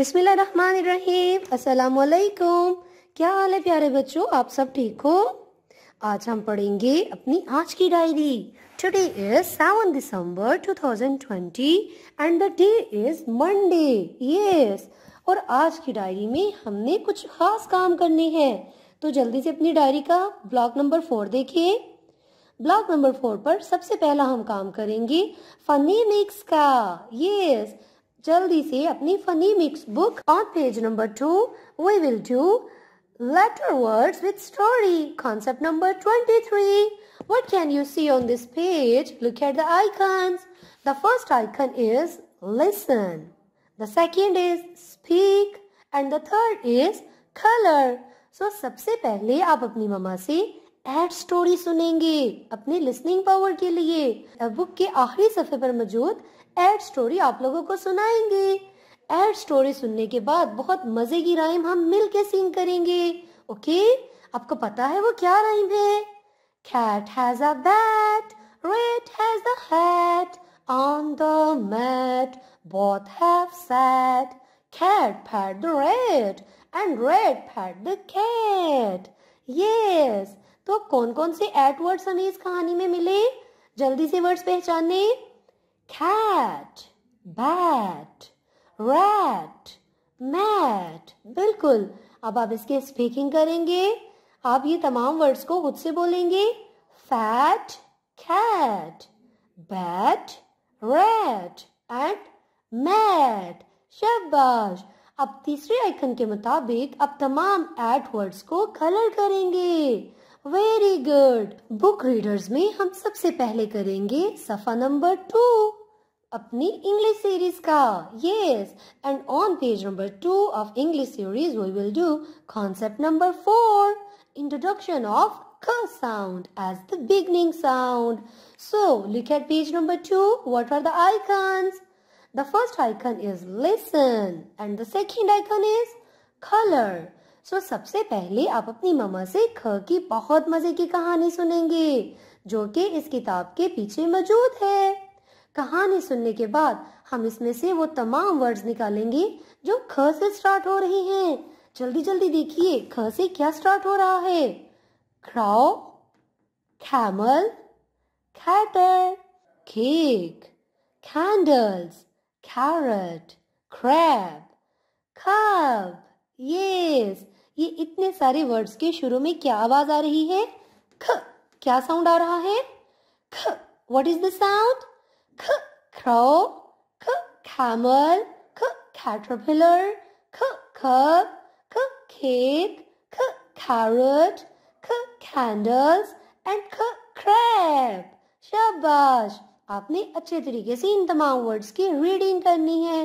बिस्मिल्लाहिर्रहमानिर्रहीम अस्सलाम वालेकुम क्या हाल है प्यारे बच्चों आप सब ठीक हो आज हम पढ़ेंगे अपनी आज की diary today is seven December 2020 and the day is Monday yes और आज की डायरी में हमने कुछ खास काम करने हैं तो जल्दी से अपनी डायरी का ब्लॉक नंबर फोर देखिए ब्लॉक नंबर फोर पर सबसे पहला हम काम करेंगे फनी मिक्स का यस जल्दी से अपनी funny mix book on page number two we will do letter words with story concept number twenty three what can you see on this page look at the icon the first icon is listen the second is speak and the third is colour so सबसे पहले आप अपनी mama से add story सुनेंगे अपने listening power के लिए book के आखिरी सफे पर मौजूद एड स्टोरी आप लोगों को सुनाएंगे एड स्टोरी सुनने के बाद बहुत मजे की राइम हम मिल के सिंग करेंगे ओके आपको पता है वो क्या राइम है cat has a bat red has a hat on the mat both have sat cat pat the red and red pat the cat yes तो कौन कौन से एट वर्ड्स हमें इस कहानी में मिले जल्दी से वर्ड्स पहचानने cat, bat, rat, mat बिल्कुल अब आप इसके स्पीकिंग करेंगे आप ये तमाम वर्ड्स को खुद से बोलेंगे fat cat, bat, rat and mat. शाबाश अब तीसरे आइकन के मुताबिक अब तमाम एट वर्ड्स को कलर करेंगे वेरी गुड बुक रीडर्स में हम सबसे पहले करेंगे सफा नंबर टू अपनी इंग्लिश सीरीज का ये and on page number two of English series we will do concept number four introduction of क sound as the beginning sound so look at page number two what are the icons the first icon is listen and the second icon is colour so सबसे पहले आप अपनी mama से ख की बहुत मजे की कहानी सुनेंगे जो कि इस किताब के पीछे मौजूद है कहानी सुनने के बाद हम इसमें से वो तमाम वर्ड्स निकालेंगे जो ख से स्टार्ट हो रहे हैं जल्दी जल्दी देखिए ख से क्या स्टार्ट हो रहा है crow camel cutter cake candles carrot crab cub yes. ये इतने सारे वर्ड्स के शुरू में क्या आवाज आ रही है ख क्या साउंड आ रहा है ख what is the sound crow, k camel, k caterpillar, k cup, k cake, k carrot, k candles and k crab. शाबाश आपने अच्छे तरीके से इन तमाम वर्ड्स की रीडिंग करनी है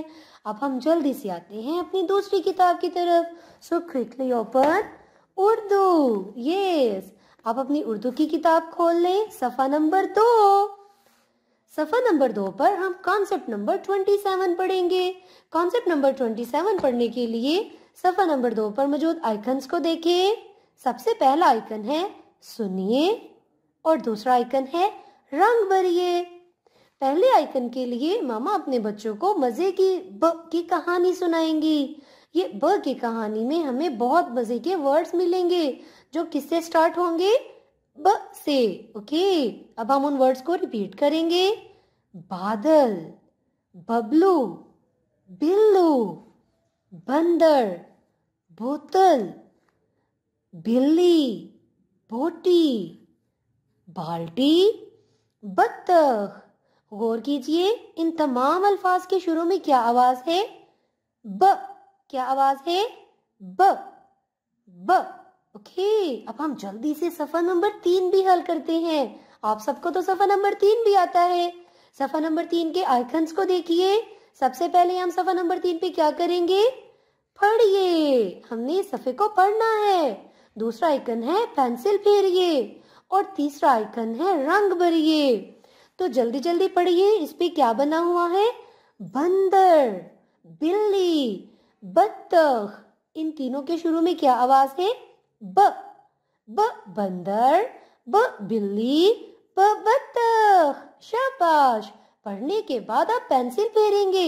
अब हम जल्दी से आते हैं अपनी दूसरी किताब की तरफ so quickly open Urdu yes आप अपनी उर्दू की किताब खोल लें सफ़ा नंबर दो सफ़ा नंबर दो पर हम कॉन्सेप्ट नंबर ट्वेंटी सेवन पढ़ेंगे कॉन्सेप्ट नंबर ट्वेंटी सेवन पढ़ने के लिए सफ़ा नंबर दो पर मौजूद आइकन्स को देखें सबसे पहला आइकन है सुनिए और दूसरा आइकन है रंग भरिए पहले आइकन के लिए मामा अपने बच्चों को मज़े की ब की कहानी सुनाएंगी ये ब की कहानी में हमें बहुत मज़े के वर्ड्स मिलेंगे जो किससे स्टार्ट होंगे ब से ओके अब हम उन वर्ड्स को रिपीट करेंगे बादल बबलू बिल्लू बंदर बोतल बिल्ली बोटी बाल्टी बत्तख गौर कीजिए इन तमाम अल्फाज के शुरू में क्या आवाज़ है ब क्या आवाज़ है ब ब ओके अब हम जल्दी से सफा नंबर तीन भी हल करते हैं आप सबको तो सफा नंबर तीन भी आता है सफा नंबर तीन के आइकन्स को देखिए सबसे पहले हम सफा नंबर तीन पे क्या करेंगे पढ़िए हमने सफे को पढ़ना है दूसरा आइकन है पेंसिल फेरिए और तीसरा आइकन है रंग भरिए तो जल्दी जल्दी पढ़िए इस पे क्या बना हुआ है बंदर बिल्ली बत्तख इन तीनों के शुरू में क्या आवाज है ब ब बंदर ब बिल्ली ब बत्तख शाबाश पढ़ने के बाद आप पेंसिल फेरेंगे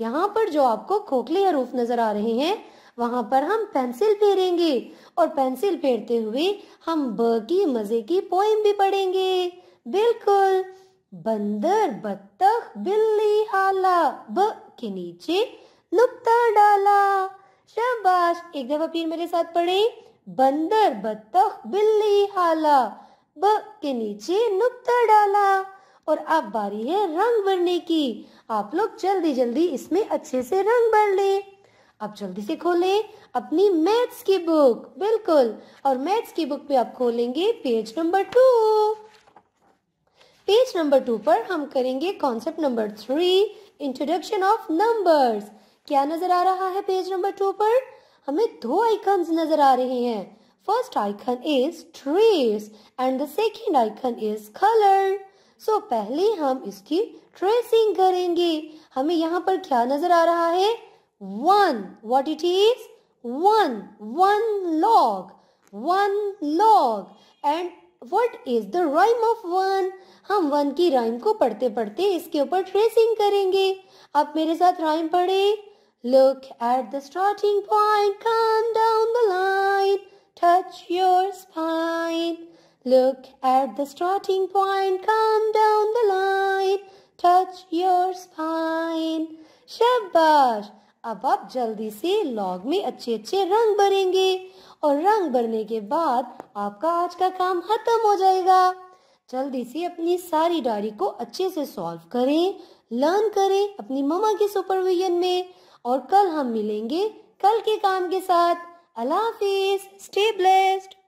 यहाँ पर जो आपको खोखले हरूफ नजर आ रहे हैं वहाँ पर हम पेंसिल फेरेंगे और पेंसिल फेरते हुए हम ब की मज़े की पोइम भी पढ़ेंगे बिल्कुल बंदर बत्तख बिल्ली हाला ब के नीचे नुक्ता डाला शाबाश एक दफा फिर मेरे साथ पढ़ें बंदर बत्तख बिल्ली हाला ब के नीचे नुक्ता डाला और अब बारी है रंग भरने की आप लोग जल्दी जल्दी इसमें अच्छे से रंग भर लें अब जल्दी से खोलें अपनी मैथ्स की बुक बिल्कुल और मैथ्स की बुक पे आप खोलेंगे page number two page number two पर हम करेंगे concept number three introduction of numbers क्या नजर आ रहा है पेज नंबर टू पर हमें दो आइकन्स नजर आ रहे हैं first icon is trace and the second icon is colour so पहले हम इसकी ट्रेसिंग करेंगे हमें यहाँ पर क्या नजर आ रहा है one what it is one one log one log and what is the rhyme of one हम वन की राइम को पढ़ते पढ़ते इसके ऊपर ट्रेसिंग करेंगे आप मेरे साथ राइम पढ़े Look at the starting point, come down the line, touch your spine. Look at the starting point, come down the line, touch your spine. Shabash! अब आप जल्दी से लॉग में अच्छे अच्छे रंग भरेंगे और रंग भरने के बाद आपका आज का काम खत्म हो जाएगा जल्दी से अपनी सारी डायरी को अच्छे से सॉल्व करें लर्न करें अपनी मम्मा के सुपरविजन में और कल हम मिलेंगे कल के काम के साथ अल्लाह हाफिज स्टे ब्लेस्ड